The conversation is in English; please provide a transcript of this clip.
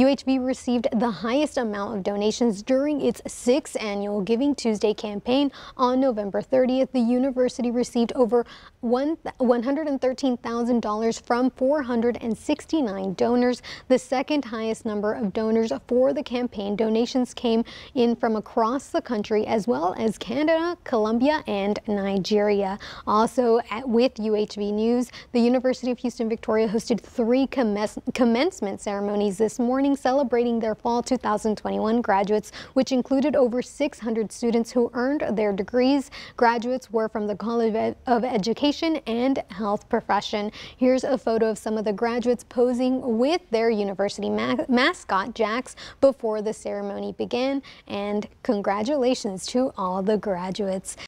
UHB received the highest amount of donations during its sixth annual Giving Tuesday campaign. On November 30th, the university received over $113,000 from 469 donors. The second highest number of donors for the campaign donations came in from across the country as well as Canada, Colombia, and Nigeria. Also at, with UHB News, the University of Houston Victoria hosted three commencement ceremonies this morning evening celebrating their fall 2021 graduates, which included over 600 students who earned their degrees. Graduates were from the College of Education and Health Profession. Here's a photo of some of the graduates posing with their university ma mascot, Jax, before the ceremony began. And congratulations to all the graduates.